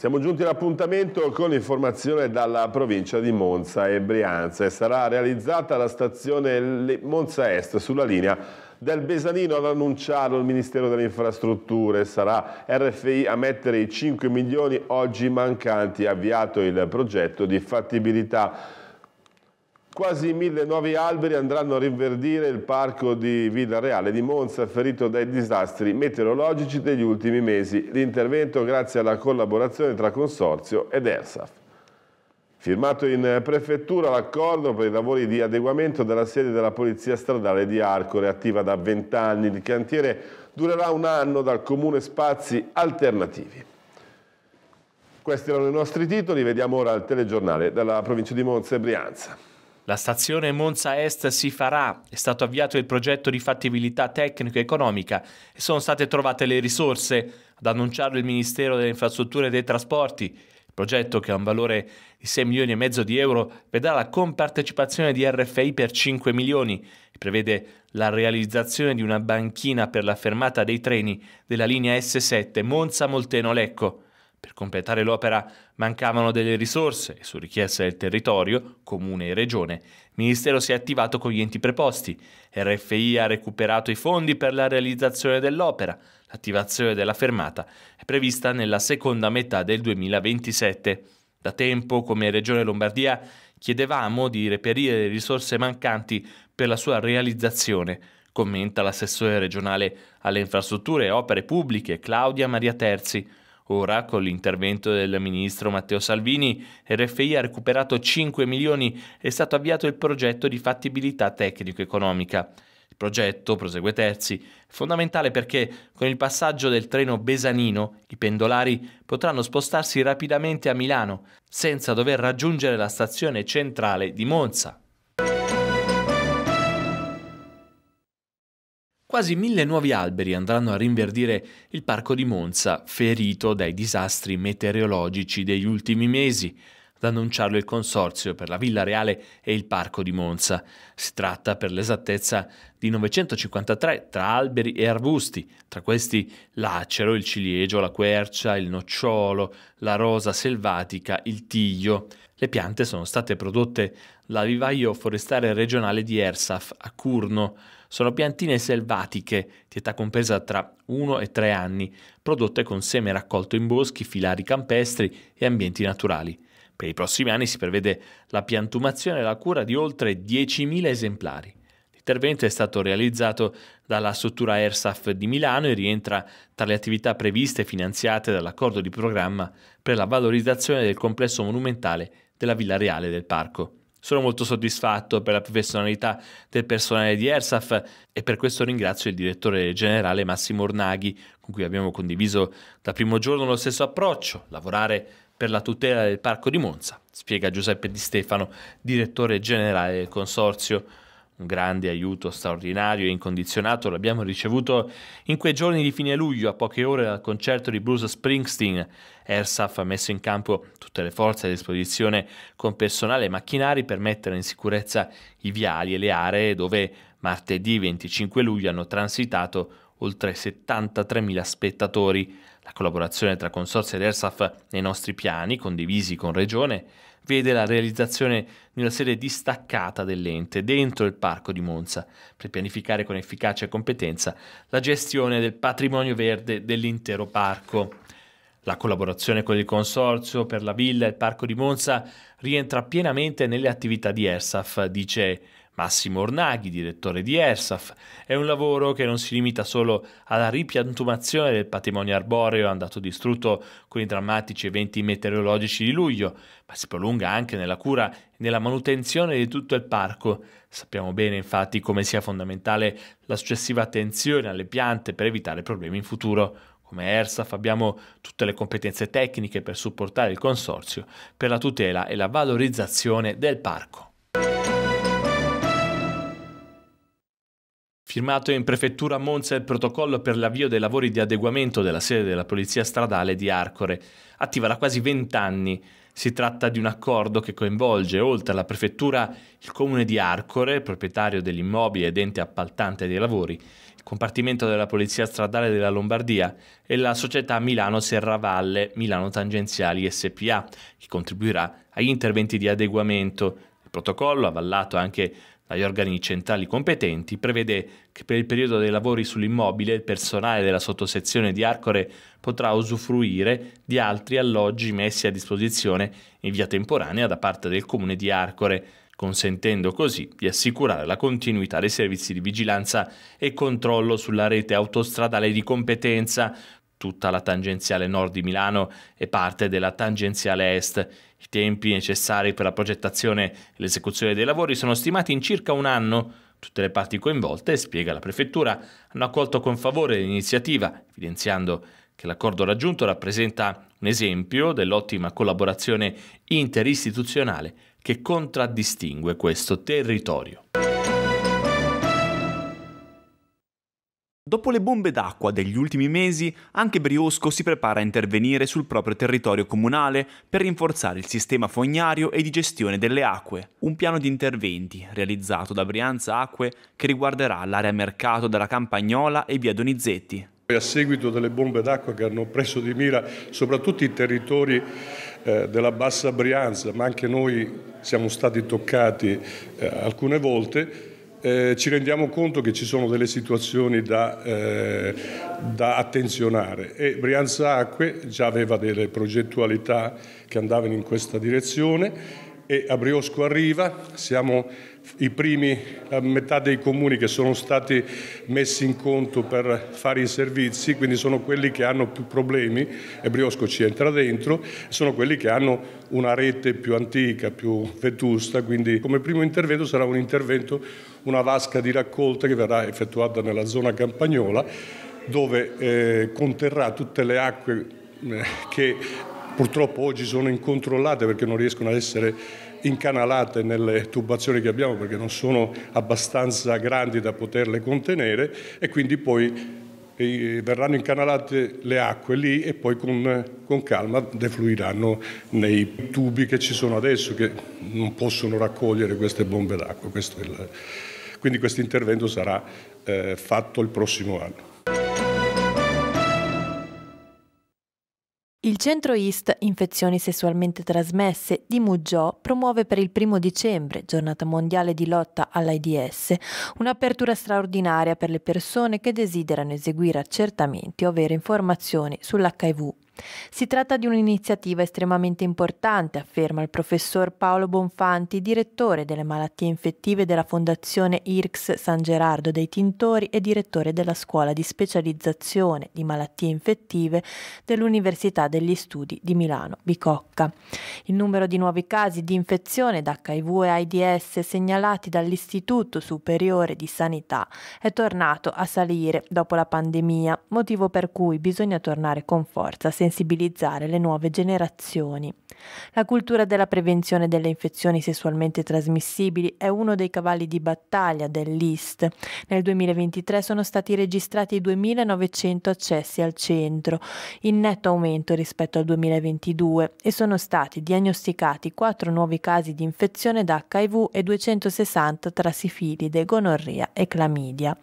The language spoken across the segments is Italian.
Siamo giunti all'appuntamento con informazione dalla provincia di Monza e Brianza e sarà realizzata la stazione Monza Est sulla linea del Besanino ad annunciarlo il Ministero delle Infrastrutture. Sarà RFI a mettere i 5 milioni oggi mancanti, avviato il progetto di fattibilità Quasi mille nuovi alberi andranno a rinverdire il parco di Villa Reale di Monza ferito dai disastri meteorologici degli ultimi mesi. L'intervento grazie alla collaborazione tra Consorzio ed ERSAF. Firmato in prefettura l'accordo per i lavori di adeguamento della sede della Polizia Stradale di Arcore, attiva da 20 anni. Il cantiere durerà un anno dal comune Spazi Alternativi. Questi erano i nostri titoli, vediamo ora il telegiornale dalla provincia di Monza e Brianza. La stazione Monza Est si farà, è stato avviato il progetto di fattibilità tecnico-economica e sono state trovate le risorse, ad annunciarlo il Ministero delle Infrastrutture e dei Trasporti. Il progetto, che ha un valore di 6 milioni e mezzo di euro, vedrà la compartecipazione di RFI per 5 milioni e prevede la realizzazione di una banchina per la fermata dei treni della linea S7 Monza-Molteno-Lecco. Per completare l'opera mancavano delle risorse e su richiesta del territorio, comune e regione, il Ministero si è attivato con gli enti preposti. RFI ha recuperato i fondi per la realizzazione dell'opera. L'attivazione della fermata è prevista nella seconda metà del 2027. Da tempo, come Regione Lombardia, chiedevamo di reperire le risorse mancanti per la sua realizzazione, commenta l'assessore regionale alle infrastrutture e opere pubbliche Claudia Maria Terzi. Ora, con l'intervento del ministro Matteo Salvini, RFI ha recuperato 5 milioni e è stato avviato il progetto di fattibilità tecnico-economica. Il progetto, prosegue Terzi, è fondamentale perché con il passaggio del treno Besanino i pendolari potranno spostarsi rapidamente a Milano senza dover raggiungere la stazione centrale di Monza. Quasi mille nuovi alberi andranno a rinverdire il parco di Monza, ferito dai disastri meteorologici degli ultimi mesi, ad annunciarlo il Consorzio per la Villa Reale e il Parco di Monza. Si tratta per l'esattezza di 953 tra alberi e arbusti, tra questi l'acero, il ciliegio, la quercia, il nocciolo, la rosa selvatica, il tiglio. Le piante sono state prodotte dal vivaio forestale regionale di Ersaf a Curno, sono piantine selvatiche di età compresa tra 1 e 3 anni, prodotte con seme raccolto in boschi, filari campestri e ambienti naturali. Per i prossimi anni si prevede la piantumazione e la cura di oltre 10.000 esemplari. L'intervento è stato realizzato dalla struttura ERSAF di Milano e rientra tra le attività previste e finanziate dall'accordo di programma per la valorizzazione del complesso monumentale della Villa Reale del Parco. Sono molto soddisfatto per la professionalità del personale di ERSAF e per questo ringrazio il direttore generale Massimo Ornaghi, con cui abbiamo condiviso dal primo giorno lo stesso approccio, lavorare per la tutela del parco di Monza, spiega Giuseppe Di Stefano, direttore generale del consorzio un grande aiuto straordinario e incondizionato l'abbiamo ricevuto in quei giorni di fine luglio, a poche ore dal concerto di Bruce Springsteen. Airsaf ha messo in campo tutte le forze a disposizione con personale e macchinari per mettere in sicurezza i viali e le aree dove martedì 25 luglio hanno transitato oltre 73.000 spettatori. La collaborazione tra Consorzio ed ERSAF nei nostri piani, condivisi con Regione, vede la realizzazione di una sede distaccata dell'ente dentro il parco di Monza per pianificare con efficacia e competenza la gestione del patrimonio verde dell'intero parco. La collaborazione con il Consorzio per la Villa e il Parco di Monza rientra pienamente nelle attività di ERSAF, dice Massimo Ornaghi, direttore di ERSAF. È un lavoro che non si limita solo alla ripiantumazione del patrimonio arboreo andato distrutto con i drammatici eventi meteorologici di luglio, ma si prolunga anche nella cura e nella manutenzione di tutto il parco. Sappiamo bene infatti come sia fondamentale la successiva attenzione alle piante per evitare problemi in futuro. Come ERSAF abbiamo tutte le competenze tecniche per supportare il Consorzio per la tutela e la valorizzazione del parco. Firmato in prefettura Monza il protocollo per l'avvio dei lavori di adeguamento della sede della Polizia Stradale di Arcore, attiva da quasi vent'anni. Si tratta di un accordo che coinvolge, oltre alla prefettura, il comune di Arcore, proprietario dell'immobile ed ente appaltante dei lavori, il compartimento della Polizia Stradale della Lombardia e la società Milano Serravalle Milano Tangenziali SPA, che contribuirà agli interventi di adeguamento il protocollo, avallato anche agli organi centrali competenti prevede che per il periodo dei lavori sull'immobile il personale della sottosezione di Arcore potrà usufruire di altri alloggi messi a disposizione in via temporanea da parte del comune di Arcore, consentendo così di assicurare la continuità dei servizi di vigilanza e controllo sulla rete autostradale di competenza, tutta la tangenziale nord di Milano e parte della tangenziale est. I tempi necessari per la progettazione e l'esecuzione dei lavori sono stimati in circa un anno. Tutte le parti coinvolte, spiega la Prefettura, hanno accolto con favore l'iniziativa, evidenziando che l'accordo raggiunto rappresenta un esempio dell'ottima collaborazione interistituzionale che contraddistingue questo territorio. Dopo le bombe d'acqua degli ultimi mesi, anche Briosco si prepara a intervenire sul proprio territorio comunale per rinforzare il sistema fognario e di gestione delle acque, un piano di interventi realizzato da Brianza Acque che riguarderà l'area mercato della Campagnola e via Donizetti. A seguito delle bombe d'acqua che hanno preso di mira soprattutto i territori eh, della bassa Brianza, ma anche noi siamo stati toccati eh, alcune volte, eh, ci rendiamo conto che ci sono delle situazioni da, eh, da, attenzionare e Brianza Acque già aveva delle progettualità che andavano in questa direzione e a Briosco arriva, siamo i primi, a metà dei comuni che sono stati messi in conto per fare i servizi, quindi sono quelli che hanno più problemi e Briosco ci entra dentro, sono quelli che hanno una rete più antica, più vetusta, quindi come primo intervento sarà un intervento una vasca di raccolta che verrà effettuata nella zona campagnola dove eh, conterrà tutte le acque eh, che purtroppo oggi sono incontrollate perché non riescono ad essere incanalate nelle tubazioni che abbiamo perché non sono abbastanza grandi da poterle contenere e quindi poi verranno incanalate le acque lì e poi con, con, calma defluiranno nei tubi che ci sono adesso che non possono raccogliere queste bombe d'acqua. Quindi questo intervento sarà eh, fatto il prossimo anno. Il centro IST Infezioni sessualmente trasmesse di Muggio promuove per il primo dicembre, giornata mondiale di lotta all'AIDS, un'apertura straordinaria per le persone che desiderano eseguire accertamenti ovvero informazioni sull'HIV si tratta di un'iniziativa estremamente importante, afferma il professor Paolo Bonfanti, direttore delle malattie infettive della Fondazione IRCS San Gerardo dei Tintori e direttore della scuola di specializzazione di malattie infettive dell'Università degli Studi di Milano Bicocca. Il numero di nuovi casi di infezione da HIV e AIDS segnalati dall'Istituto Superiore di Sanità è tornato a salire dopo la pandemia, motivo per cui bisogna tornare con forza senza sensibilizzare le nuove generazioni. La cultura della prevenzione delle infezioni sessualmente trasmissibili è uno dei cavalli di battaglia dell'IST. Nel 2023 sono stati registrati 2.900 accessi al centro, in netto aumento rispetto al 2022, e sono stati diagnosticati 4 nuovi casi di infezione da HIV e 260 tra sifilide, gonorrea e clamidia.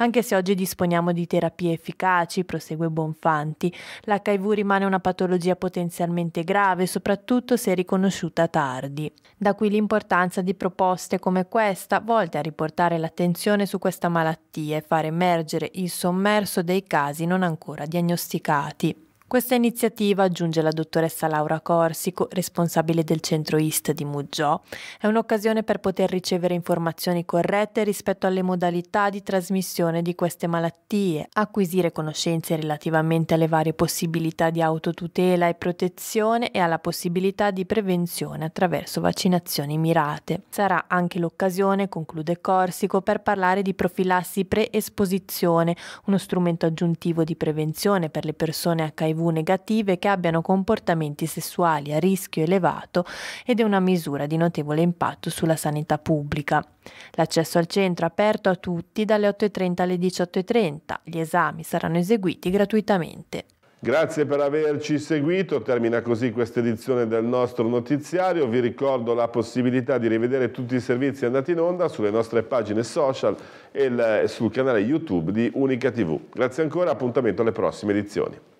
Anche se oggi disponiamo di terapie efficaci, prosegue Bonfanti, l'HIV rimane una patologia potenzialmente grave, soprattutto se riconosciuta tardi. Da qui l'importanza di proposte come questa, volte a riportare l'attenzione su questa malattia e far emergere il sommerso dei casi non ancora diagnosticati. Questa iniziativa, aggiunge la dottoressa Laura Corsico, responsabile del centro IST di Muggiò, è un'occasione per poter ricevere informazioni corrette rispetto alle modalità di trasmissione di queste malattie, acquisire conoscenze relativamente alle varie possibilità di autotutela e protezione e alla possibilità di prevenzione attraverso vaccinazioni mirate. Sarà anche l'occasione, conclude Corsico, per parlare di profilassi pre-esposizione, uno strumento aggiuntivo di prevenzione per le persone HIV HIV negative che abbiano comportamenti sessuali a rischio elevato ed è una misura di notevole impatto sulla sanità pubblica. L'accesso al centro è aperto a tutti dalle 8.30 alle 18.30. Gli esami saranno eseguiti gratuitamente. Grazie per averci seguito, termina così questa edizione del nostro notiziario, vi ricordo la possibilità di rivedere tutti i servizi andati in onda sulle nostre pagine social e sul canale YouTube di Unica TV. Grazie ancora, appuntamento alle prossime edizioni.